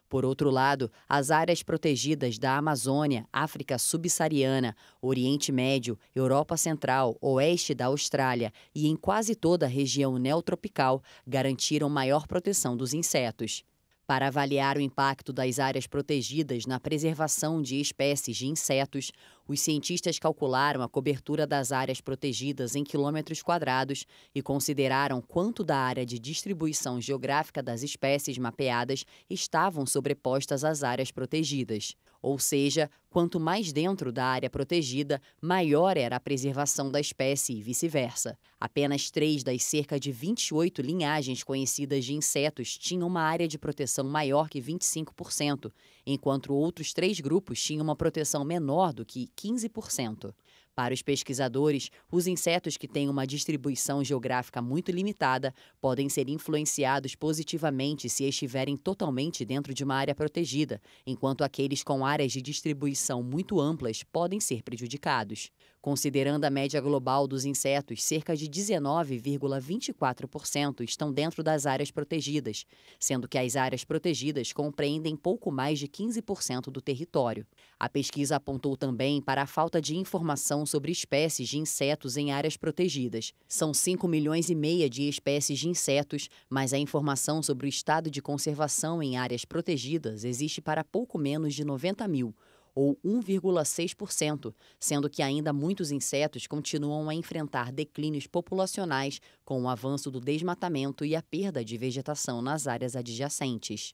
K: Por outro lado, as áreas protegidas da Amazônia, África Subsaariana, Oriente Médio, Europa Central, Oeste da Austrália e em quase toda a região neotropical garantiram maior proteção dos insetos. Para avaliar o impacto das áreas protegidas na preservação de espécies de insetos, os cientistas calcularam a cobertura das áreas protegidas em quilômetros quadrados e consideraram quanto da área de distribuição geográfica das espécies mapeadas estavam sobrepostas às áreas protegidas. Ou seja, quanto mais dentro da área protegida, maior era a preservação da espécie e vice-versa. Apenas três das cerca de 28 linhagens conhecidas de insetos tinham uma área de proteção maior que 25%, enquanto outros três grupos tinham uma proteção menor do que 15%. Para os pesquisadores, os insetos que têm uma distribuição geográfica muito limitada podem ser influenciados positivamente se estiverem totalmente dentro de uma área protegida, enquanto aqueles com áreas de distribuição muito amplas podem ser prejudicados. Considerando a média global dos insetos, cerca de 19,24% estão dentro das áreas protegidas, sendo que as áreas protegidas compreendem pouco mais de 15% do território. A pesquisa apontou também para a falta de informação sobre espécies de insetos em áreas protegidas. São 5 milhões e meia de espécies de insetos, mas a informação sobre o estado de conservação em áreas protegidas existe para pouco menos de 90 mil ou 1,6%, sendo que ainda muitos insetos continuam a enfrentar declínios populacionais com o avanço do desmatamento e a perda de vegetação nas áreas adjacentes.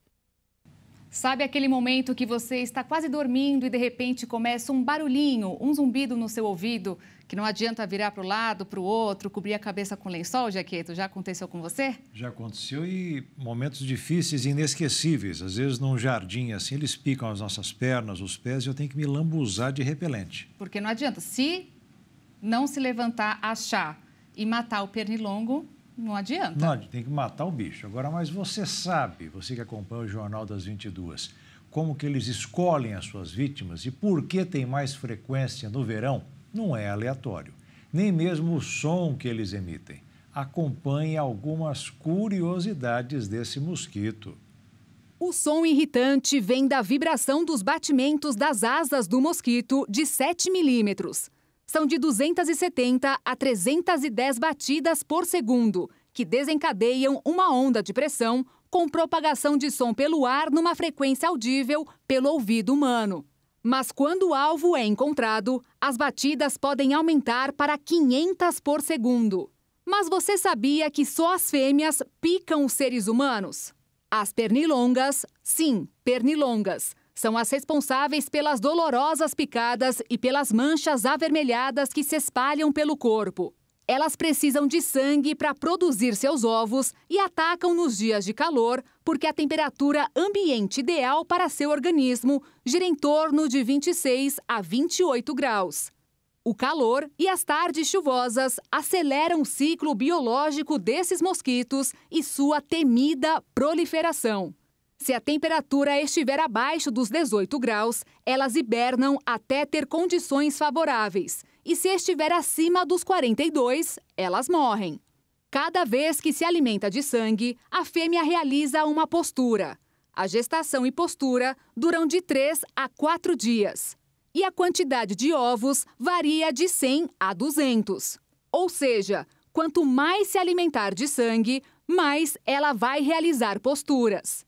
B: Sabe aquele momento que você está quase dormindo e de repente começa um barulhinho, um zumbido no seu ouvido, que não adianta virar para o lado, para o outro, cobrir a cabeça com lençol, Jaqueto? Já aconteceu com você?
A: Já aconteceu e momentos difíceis e inesquecíveis. Às vezes, num jardim assim, eles picam as nossas pernas, os pés, e eu tenho que me lambuzar de repelente.
B: Porque não adianta. Se não se levantar, achar e matar o pernilongo, não adianta.
A: Não, tem que matar o bicho. Agora, mas você sabe, você que acompanha o Jornal das 22, como que eles escolhem as suas vítimas e por que tem mais frequência no verão, não é aleatório. Nem mesmo o som que eles emitem. Acompanhe algumas curiosidades desse mosquito.
B: O som irritante vem da vibração dos batimentos das asas do mosquito de 7 milímetros são de 270 a 310 batidas por segundo, que desencadeiam uma onda de pressão com propagação de som pelo ar numa frequência audível pelo ouvido humano. Mas quando o alvo é encontrado, as batidas podem aumentar para 500 por segundo. Mas você sabia que só as fêmeas picam os seres humanos? As pernilongas, sim, pernilongas são as responsáveis pelas dolorosas picadas e pelas manchas avermelhadas que se espalham pelo corpo. Elas precisam de sangue para produzir seus ovos e atacam nos dias de calor, porque a temperatura ambiente ideal para seu organismo gira em torno de 26 a 28 graus. O calor e as tardes chuvosas aceleram o ciclo biológico desses mosquitos e sua temida proliferação. Se a temperatura estiver abaixo dos 18 graus, elas hibernam até ter condições favoráveis. E se estiver acima dos 42, elas morrem. Cada vez que se alimenta de sangue, a fêmea realiza uma postura. A gestação e postura duram de 3 a 4 dias. E a quantidade de ovos varia de 100 a 200. Ou seja, quanto mais se alimentar de sangue, mais ela vai realizar posturas.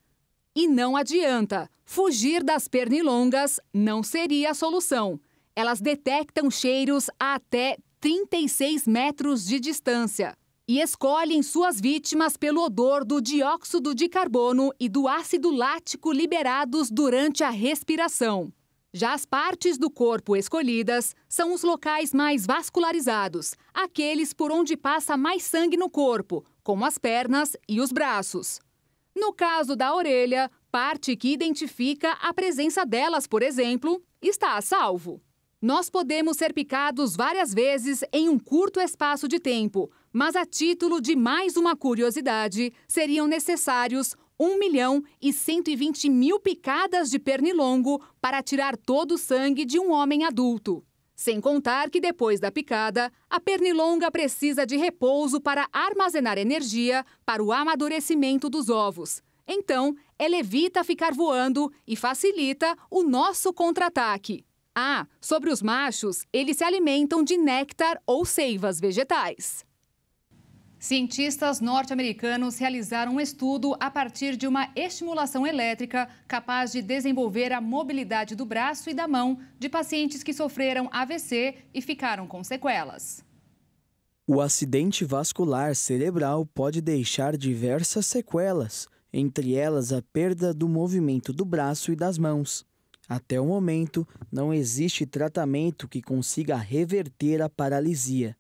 B: E não adianta. Fugir das pernilongas não seria a solução. Elas detectam cheiros a até 36 metros de distância e escolhem suas vítimas pelo odor do dióxido de carbono e do ácido lático liberados durante a respiração. Já as partes do corpo escolhidas são os locais mais vascularizados, aqueles por onde passa mais sangue no corpo, como as pernas e os braços. No caso da orelha, parte que identifica a presença delas, por exemplo, está a salvo. Nós podemos ser picados várias vezes em um curto espaço de tempo, mas a título de mais uma curiosidade, seriam necessários 1 milhão e 120 mil picadas de pernilongo para tirar todo o sangue de um homem adulto. Sem contar que depois da picada, a pernilonga precisa de repouso para armazenar energia para o amadurecimento dos ovos. Então, ela evita ficar voando e facilita o nosso contra-ataque. Ah, sobre os machos, eles se alimentam de néctar ou seivas vegetais. Cientistas norte-americanos realizaram um estudo a partir de uma estimulação elétrica capaz de desenvolver a mobilidade do braço e da mão de pacientes que sofreram AVC e ficaram com sequelas.
D: O acidente vascular cerebral pode deixar diversas sequelas, entre elas a perda do movimento do braço e das mãos. Até o momento, não existe tratamento que consiga reverter a paralisia.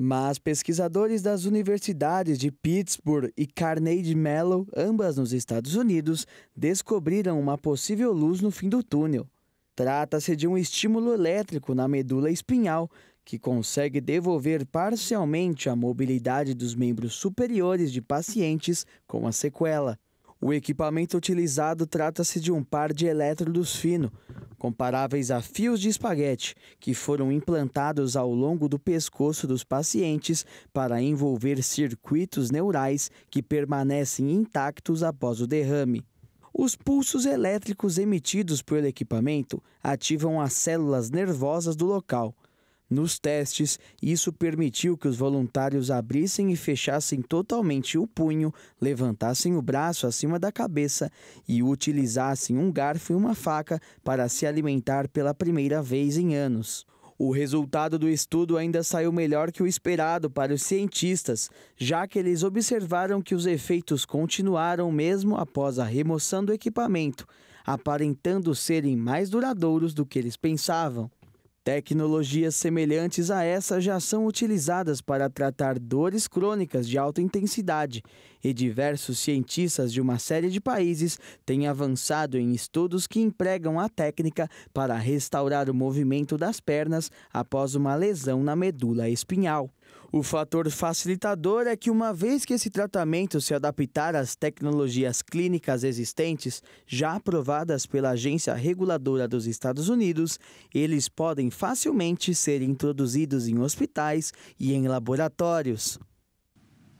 D: Mas pesquisadores das universidades de Pittsburgh e Carnegie Mellon, ambas nos Estados Unidos, descobriram uma possível luz no fim do túnel. Trata-se de um estímulo elétrico na medula espinhal que consegue devolver parcialmente a mobilidade dos membros superiores de pacientes com a sequela. O equipamento utilizado trata-se de um par de elétrodos fino, comparáveis a fios de espaguete, que foram implantados ao longo do pescoço dos pacientes para envolver circuitos neurais que permanecem intactos após o derrame. Os pulsos elétricos emitidos pelo equipamento ativam as células nervosas do local nos testes, isso permitiu que os voluntários abrissem e fechassem totalmente o punho, levantassem o braço acima da cabeça e utilizassem um garfo e uma faca para se alimentar pela primeira vez em anos. O resultado do estudo ainda saiu melhor que o esperado para os cientistas, já que eles observaram que os efeitos continuaram mesmo após a remoção do equipamento, aparentando serem mais duradouros do que eles pensavam. Tecnologias semelhantes a essa já são utilizadas para tratar dores crônicas de alta intensidade, e diversos cientistas de uma série de países têm avançado em estudos que empregam a técnica para restaurar o movimento das pernas após uma lesão na medula espinhal. O fator facilitador é que, uma vez que esse tratamento se adaptar às tecnologias clínicas existentes, já aprovadas pela Agência Reguladora dos Estados Unidos, eles podem facilmente ser introduzidos em hospitais e em laboratórios.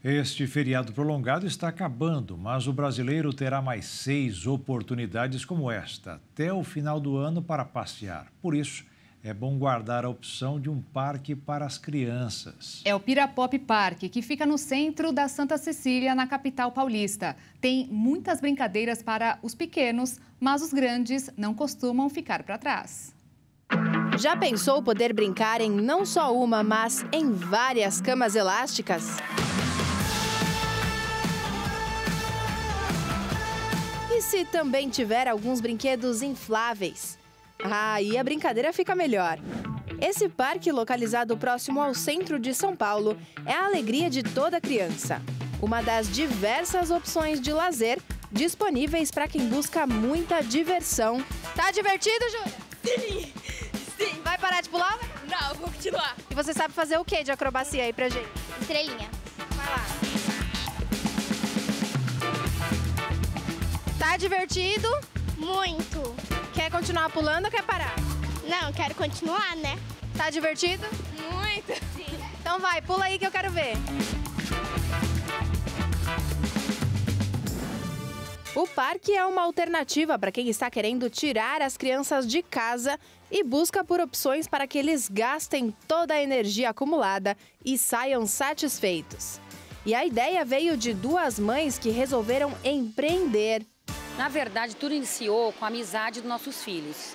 A: Este feriado prolongado está acabando, mas o brasileiro terá mais seis oportunidades como esta até o final do ano para passear. Por isso, é bom guardar a opção de um parque para as crianças.
B: É o Pirapop Parque, que fica no centro da Santa Cecília, na capital paulista. Tem muitas brincadeiras para
M: os pequenos, mas os grandes não costumam ficar para trás. Já pensou poder brincar em não só uma, mas em várias camas elásticas? E se também tiver alguns brinquedos infláveis? Aí ah, a brincadeira fica melhor. Esse parque, localizado próximo ao centro de São Paulo, é a alegria de toda criança. Uma das diversas opções de lazer disponíveis para quem busca muita diversão. Tá divertido, Júlia?
C: Sim, sim.
M: Vai parar de pular? Não, vou continuar. E você sabe fazer o que de acrobacia aí pra gente? Estrelinha. Vai lá. Tá divertido? Muito. Quer continuar pulando ou quer parar? Não, quero continuar, né? Tá divertido? Muito. Sim. Então vai, pula aí que eu quero ver. O parque é uma alternativa para quem está querendo tirar as crianças de casa e busca por opções para que eles gastem toda a energia acumulada e saiam satisfeitos. E a ideia veio de duas mães que resolveram empreender
N: na verdade, tudo iniciou com a amizade dos nossos filhos.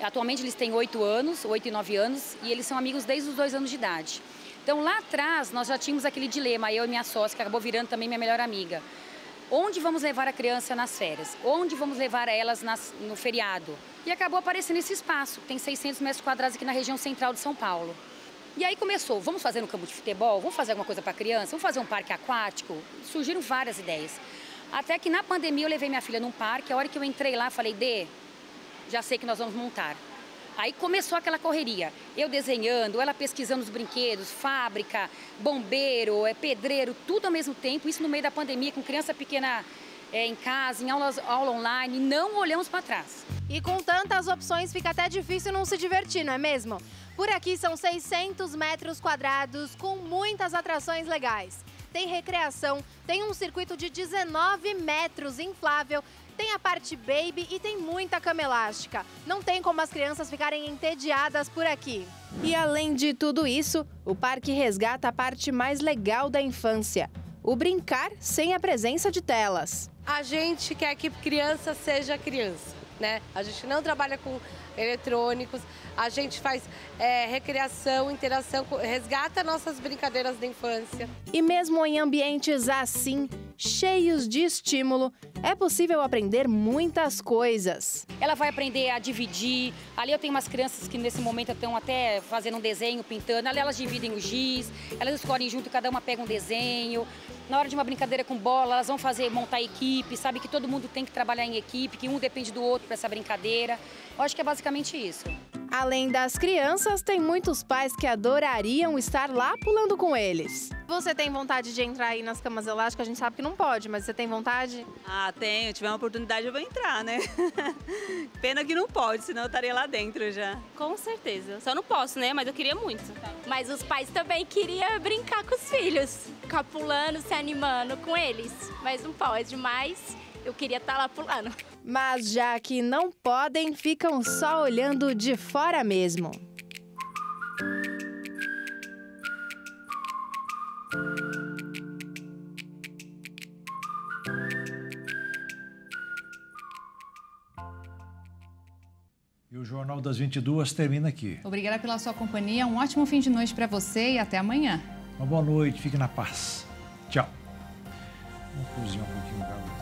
N: Atualmente eles têm 8 anos, 8 e 9 anos, e eles são amigos desde os 2 anos de idade. Então lá atrás nós já tínhamos aquele dilema, eu e minha sócia, que acabou virando também minha melhor amiga. Onde vamos levar a criança nas férias? Onde vamos levar elas nas, no feriado? E acabou aparecendo esse espaço, que tem 600 metros quadrados aqui na região central de São Paulo. E aí começou, vamos fazer um campo de futebol? Vamos fazer alguma coisa para a criança? Vamos fazer um parque aquático? Surgiram várias ideias. Até que na pandemia eu levei minha filha num parque, a hora que eu entrei lá, falei, Dê, já sei que nós vamos montar. Aí começou aquela correria. Eu desenhando, ela pesquisando os brinquedos, fábrica, bombeiro, é, pedreiro, tudo ao mesmo tempo. Isso no meio da pandemia, com criança pequena é, em casa, em aulas, aula online. Não olhamos para trás. E com tantas opções fica até difícil não se divertir, não é
M: mesmo? Por aqui são 600 metros quadrados com muitas atrações legais tem recreação, tem um circuito de 19 metros inflável, tem a parte baby e tem muita cama elástica. Não tem como as crianças ficarem entediadas
J: por aqui. E
M: além de tudo isso, o parque resgata a parte mais legal da infância: o brincar sem a presença de telas.
J: A gente quer que criança seja criança. Né? A gente não trabalha com eletrônicos, a gente faz é, recreação, interação, resgata nossas brincadeiras da infância. E
M: mesmo em ambientes assim, cheios de estímulo, é possível aprender muitas coisas.
N: Ela vai aprender a dividir. Ali eu tenho umas crianças que nesse momento estão até fazendo um desenho, pintando. Ali elas dividem o giz, elas escolhem junto, cada uma pega um desenho. Na hora de uma brincadeira com bola, elas vão fazer montar equipe, sabe que todo mundo tem que trabalhar em equipe, que um depende do outro para essa brincadeira. Eu acho que é basicamente basicamente isso. Além das
M: crianças, tem muitos pais que adorariam estar lá pulando com eles. Você tem vontade de entrar aí nas camas elásticas? A gente sabe que não pode, mas você tem vontade?
J: Ah, tenho. Tiver uma oportunidade, eu vou entrar, né? *laughs* Pena que não pode, senão eu estaria lá dentro já. Com certeza.
H: Só não posso, né? Mas eu queria muito. Mas os pais também queriam brincar com os filhos. Ficar pulando, se animando com eles. Mas não pode demais eu queria estar tá lá pulando.
M: Mas já que não podem, ficam só olhando de fora mesmo.
A: E o Jornal das 22 termina aqui.
B: Obrigada pela sua companhia. Um ótimo fim de noite para você e até amanhã.
A: Uma boa noite. Fique na paz. Tchau. Vamos cozinhar um pouquinho o galo.